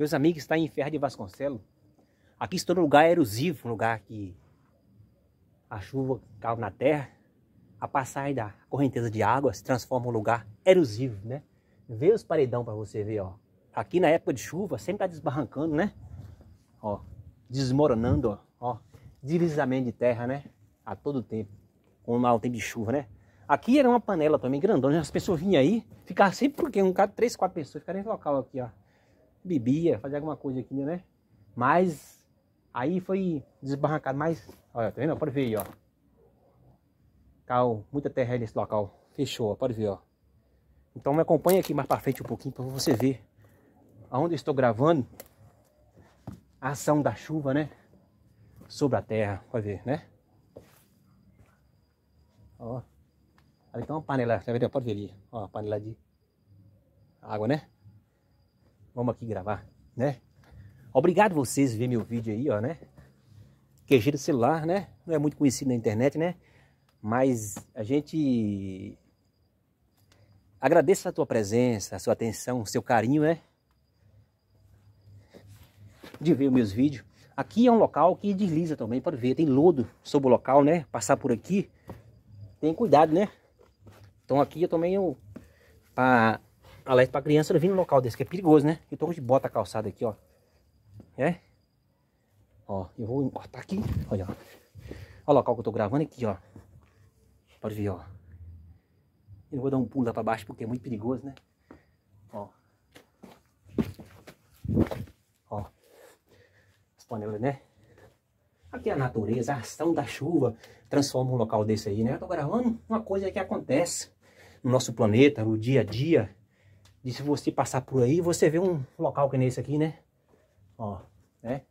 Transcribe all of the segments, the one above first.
Meus amigos, está em Ferra de Vasconcelos. Aqui estou num lugar erosivo, um lugar que a chuva cai na terra, a passagem da correnteza de água se transforma em um lugar erosivo, né? Vê os paredão para você ver, ó. Aqui na época de chuva sempre está desbarrancando, né? Ó, desmoronando, ó. Deslizamento de terra, né? A todo tempo. Quando há um tempo de chuva, né? Aqui era uma panela também grandona. Né? As pessoas vinham aí, ficavam sempre porque um cara, três, quatro pessoas ficaram nesse local aqui, ó bebia, fazia alguma coisa aqui, né? Mas aí foi desbarrancado. Mas, olha, tá vendo? Pode ver aí, ó. Cal, muita terra nesse local. Fechou, ó, pode ver, ó. Então me acompanha aqui mais para frente um pouquinho para você ver aonde eu estou gravando a ação da chuva, né? Sobre a terra, pode ver, né? Ó. Ali tem uma panela, tá vendo? Pode ver ali, ó, panela de água, né? Vamos aqui gravar, né? Obrigado vocês ver meu vídeo aí, ó, né? QG do celular, né? Não é muito conhecido na internet, né? Mas a gente agradece a tua presença, a sua atenção, o seu carinho, né? De ver os meus vídeos. Aqui é um local que desliza também, pode ver, tem lodo sobre o local, né? Passar por aqui, tem cuidado, né? Então aqui eu também eu para alerta pra criança vir no local desse, que é perigoso, né? Eu tô de bota a calçada aqui, ó. É? Ó, eu vou cortar aqui. Olha, ó. Olha o local que eu tô gravando aqui, ó. Pode ver, ó. Eu vou dar um pulo lá pra baixo porque é muito perigoso, né? Ó. Ó. As panelas, né? Aqui é a natureza, a ação da chuva transforma um local desse aí, né? Eu tô gravando uma coisa que acontece no nosso planeta, no dia a dia, de se você passar por aí, você vê um local que nem esse aqui, né? Ó, né?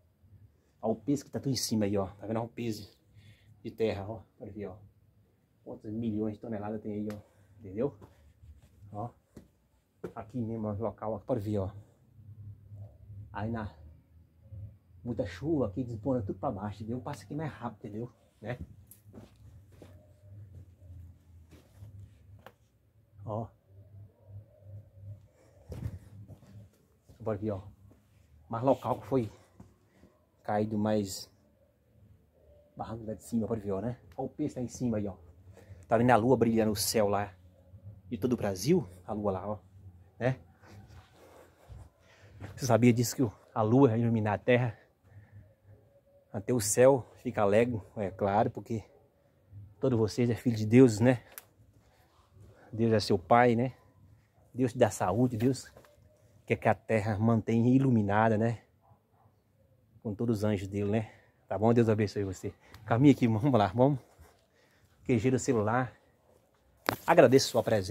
Ó, o peso que tá tudo em cima aí, ó. Tá vendo? Ó, o peso de terra, ó. Olha aqui, ó. quantos milhões de toneladas tem aí, ó. Entendeu? Ó. Aqui mesmo, ó, local, ó. Pode ver, ó. Aí na... Muita chuva aqui, desbona tudo pra baixo, entendeu? Passa aqui mais rápido, entendeu? Né? Ó. Bora aqui, ó. Mas local que foi caído mais barrando lá de cima, pode ver, ó, né? Olha o peixe lá em cima aí, ó. Tá vendo a lua brilhando no céu lá de todo o Brasil? A lua lá, ó, né? Você sabia disso que a lua ilumina a terra? Até o céu fica alegre, é claro, porque todos vocês é filho de Deus, né? Deus é seu pai, né? Deus te dá saúde, Deus é que a terra mantenha iluminada, né? Com todos os anjos dele, né? Tá bom? Deus abençoe você. Caminha aqui, vamos lá, vamos. Quejeira o celular. Agradeço sua presença.